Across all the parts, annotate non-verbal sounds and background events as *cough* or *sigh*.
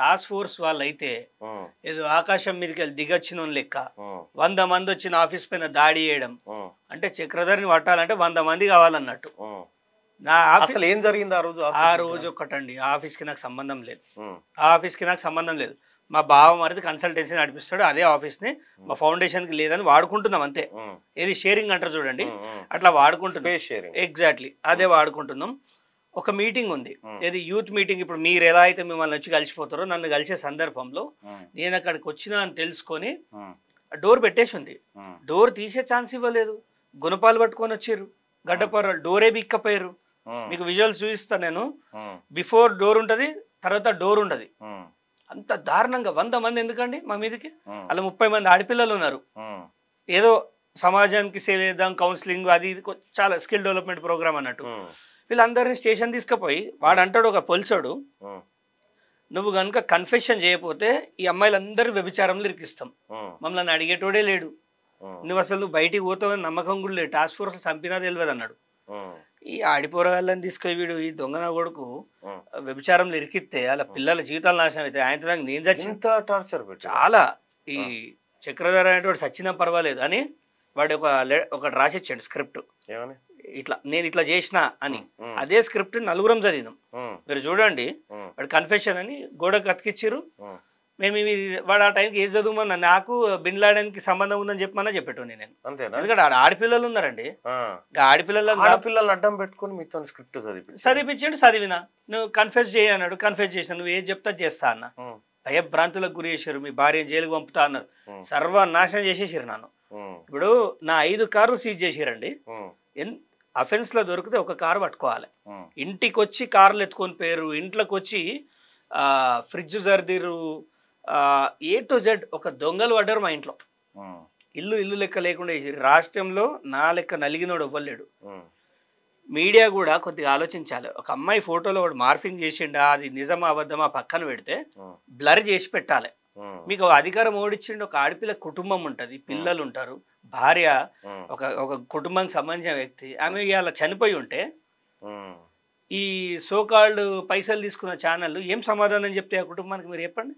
task force వాళ్ళు అయితే ఏదో ఆకాశం మీదకి వెళ్ళి దిగొచ్చిన లెక్క వంద మంది వచ్చిన ఆఫీస్ పైన దాడి చేయడం అంటే చక్రధర్ని పట్టాలంటే వంద మంది కావాలన్నట్టు నా అసలు ఏం జరిగింది ఆ రోజు ఆ రోజు ఒక్కటండి ఆఫీస్ కి నాకు సంబంధం లేదు ఆ ఆఫీస్ కి నాకు సంబంధం లేదు మా బావ మరిది కన్సల్టెన్సీ నడిపిస్తాడు అదే ఆఫీస్ ని మా ఫౌండేషన్ కి లేదని వాడుకుంటున్నాం అంతే ఏది షేరింగ్ అంటారు చూడండి అట్లా వాడుకుంటున్నాం ఎగ్జాక్ట్లీ అదే వాడుకుంటున్నాం ఒక మీటింగ్ ఉంది ఏది యూత్ మీటింగ్ ఇప్పుడు మీరు ఎలా అయితే మిమ్మల్ని వచ్చి కలిసిపోతారో నన్ను కలిసే సందర్భంలో నేను అక్కడికి వచ్చిన అని తెలుసుకొని డోర్ పెట్టేసి ఉంది డోర్ తీసే ఛాన్స్ ఇవ్వలేదు గుణపాలు పట్టుకొని వచ్చారు గడ్డపర డోరే బిక్కపోయారు మీకు విజువల్స్ చూపిస్తాను నేను బిఫోర్ డోర్ ఉంటుంది తర్వాత డోర్ ఉండదు అంత దారుణంగా వంద మంది ఎందుకండి మా మీదకి అలా ముప్పై మంది ఆడపిల్లలు ఉన్నారు ఏదో సమాజానికి సేవ చేద్దాం కౌన్సిలింగ్ అది చాలా స్కిల్ డెవలప్మెంట్ ప్రోగ్రామ్ అన్నట్టు వీళ్ళందరినీ స్టేషన్ తీసుకుపోయి వాడు అంటాడు ఒక పొలిచాడు నువ్వు గనుక కన్ఫెషన్ చేయకపోతే ఈ అమ్మాయిలందరూ వ్యభిచారంలో ఇరికిస్తాం మమ్మల్ని అడిగేటోడే లేడు నువ్వు అసలు బయటికి పోతావని నమ్మకం కూడా లేదు టాస్క్ ఫోర్స్ చంపినా తెలియదు అన్నాడు ఈ ఆడిపోరగాళ్ళని తీసుకొని వీడు ఈ దొంగన కొడుకు వ్యభిచారంలో ఇరికిస్తే అలా పిల్లల జీవితాలు నాశనం అవుతాయి ఆయన నేను చచ్చిన టార్చర్ చాలా ఈ చక్రధర అనేటువంటి చచ్చినా పర్వాలేదు అని వాడు ఒక ఒకటి రాసిచ్చాడు స్క్రిప్ట్ ఇట్లా నేను ఇట్లా చేసిన అని అదే స్క్రిప్ట్ నలుగురం చదివినాం మీరు చూడండి వాడు కన్ఫెషన్ అని గోడకు అతికిచ్చారు మేము ఇవి వాడు ఆ టైంకి ఏది చదువుమన్నా నాకు బిన్ సంబంధం ఉందని చెప్పమన్నా చెప్పేటోని నేను ఎందుకంటే ఆడ ఆడపిల్లలు ఉన్నారండి ఆడపిల్లలు ఆడపిల్లలు అడ్డం పెట్టుకుని మీతో స్క్రిప్ట్ చదివి చదివించండి చదివినా నువ్వు కన్ఫెస్ చేయ కన్ఫ్యూజ్ కన్ఫెస్ చేసిన నువ్వు ఏది చెప్తా చేస్తా అన్న భయభ్రాంతులకు గురి చేశారు మీ భార్య జైలుకు పంపుతా అన్నారు సర్వనాశనం చేసేసారు నన్ను ఇప్పుడు నా ఐదు కార్లు సీజ్ చేసారండి అఫెన్స్లో దొరికితే ఒక కారు పట్టుకోవాలి ఇంటికి వచ్చి కార్లు ఎత్తుకొని పేరు ఇంట్లోకి వచ్చి ఫ్రిడ్జ్ జర్దీరు ఏ టు జెడ్ ఒక దొంగలు పడ్డారు మా ఇంట్లో ఇల్లు ఇల్లు లెక్క లేకుండా రాష్ట్రంలో నా లెక్క నలిగినోడు ఇవ్వలేడు మీడియా కూడా కొద్దిగా ఆలోచించాలి ఒక అమ్మాయి ఫోటోలో వాడు మార్ఫింగ్ చేసిండు అది నిజమా అబద్ధమా పక్కన పెడితే బ్లర్ చేసి పెట్టాలి మీకు అధికారం ఓడిచ్చిండు ఒక ఆడపిల్ల కుటుంబం ఉంటుంది పిల్లలు ఉంటారు భార్య ఒక ఒక కుటుంబానికి సంబంధించిన వ్యక్తి ఆమె ఇవాళ చనిపోయి ఉంటే ఈ సోకాళ్ళు పైసలు తీసుకున్న ఛానల్ ఏం సమాధానం చెప్తే ఆ కుటుంబానికి మీరు చెప్పండి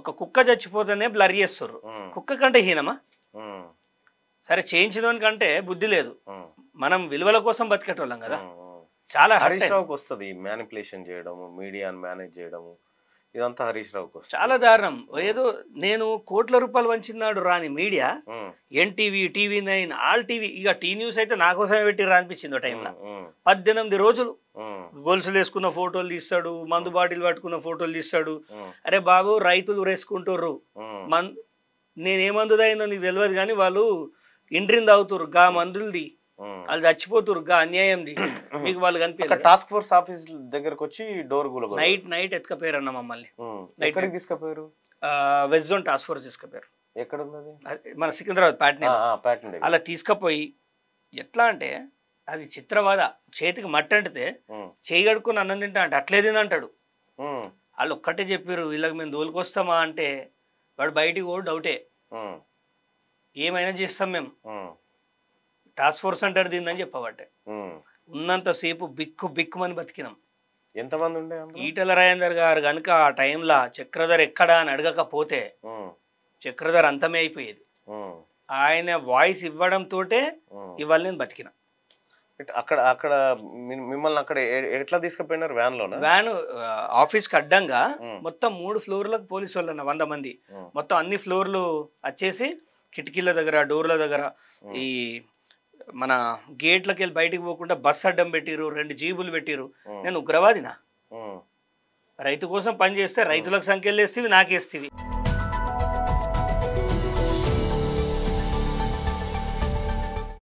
ఒక కుక్క చచ్చిపోతేనే బ్లర్ చేస్తారు కుక్క కంటే హీనమా సరే కంటే బుద్ధి లేదు మనం విలువల కోసం బతికేటోళ్ళం కదా చాలా హరీష్ రావుకి వస్తుంది మేనిపులేషన్ చేయడము మీడియాను మేనేజ్ చేయడము ఇదంతా హరీష్ రావు చాలా దారుణం ఏదో నేను కోట్ల రూపాయలు వంచినాడు రాని media NTV TV nine all TV ఇక టీ న్యూస్ అయితే నా కోసమే పెట్టి అనిపించింది ఆ టైంలో పద్దెనిమిది రోజులు గొలుసులు వేసుకున్న ఫోటోలు తీస్తాడు మందు బాటిల్ పట్టుకున్న ఫోటోలు తీస్తాడు అరే బాబు రైతులు రేసుకుంటుర్రు మన్ నేనే నేనేమందుదైందో నీకు తెలియదు కానీ వాళ్ళు ఇండ్రింది అవుతురు గా మందులది వాళ్ళు చచ్చిపోతురు అన్యాయం మీకు *clears throat* వాళ్ళు కనిపించారు టాస్క్ ఫోర్స్ ఆఫీస్ దగ్గరకు వచ్చి డోర్ నైట్ నైట్ ఎత్తుకపోయారు అన్న మమ్మల్ని ఎక్కడికి తీసుకుపోయారు వెజ్ జోన్ టాస్క్ ఫోర్స్ తీసుకుపోయారు ఎక్కడ ఉన్నది మన సికింద్రాబాద్ ప్యాటర్న్ అలా తీసుకుపోయి ఎట్లా అంటే అది చిత్రవాద చేతికి మట్టి చేయగడుకుని చేయి అన్నం తింటా అంటే అట్లే అంటాడు వాళ్ళు ఒక్కటే చెప్పారు వీళ్ళకి మేము దోలుకొస్తామా అంటే వాడు బయటికి కూడా డౌటే ఏమైనా చేస్తాం మేము టాస్క్ ఫోర్స్ అంటారు దీన్ని చెప్పబట్టే ఉన్నంతసేపు బిక్కు బిక్కుమని బతికినాం ఎంతమంది ఉండే ఈటల రాజేందర్ గారు కనుక ఆ టైంలో చక్రధర్ ఎక్కడా అని అడగకపోతే చక్రధర్ అంతమే అయిపోయేది ఆయన వాయిస్ ఇవ్వడం తోటే ఇవాళ నేను బతికిన అక్కడ అక్కడ మిమ్మల్ని అక్కడ ఎట్లా తీసుకుపోయినారు వ్యాన్ లో వ్యాన్ ఆఫీస్ కి అడ్డంగా మొత్తం మూడు ఫ్లోర్లకు పోలీసు వాళ్ళు వంద మంది మొత్తం అన్ని ఫ్లోర్లు వచ్చేసి కిటికీల దగ్గర డోర్ల దగ్గర ఈ మన గేట్లకి వెళ్ళి బయటకు పోకుండా బస్ అడ్డం పెట్టిరు రెండు జీబులు పెట్టిరు నేను ఉగ్రవాదినా రైతు కోసం పని చేస్తే రైతులకు సంఖ్యలు వేస్తేవి నాకేస్తేవి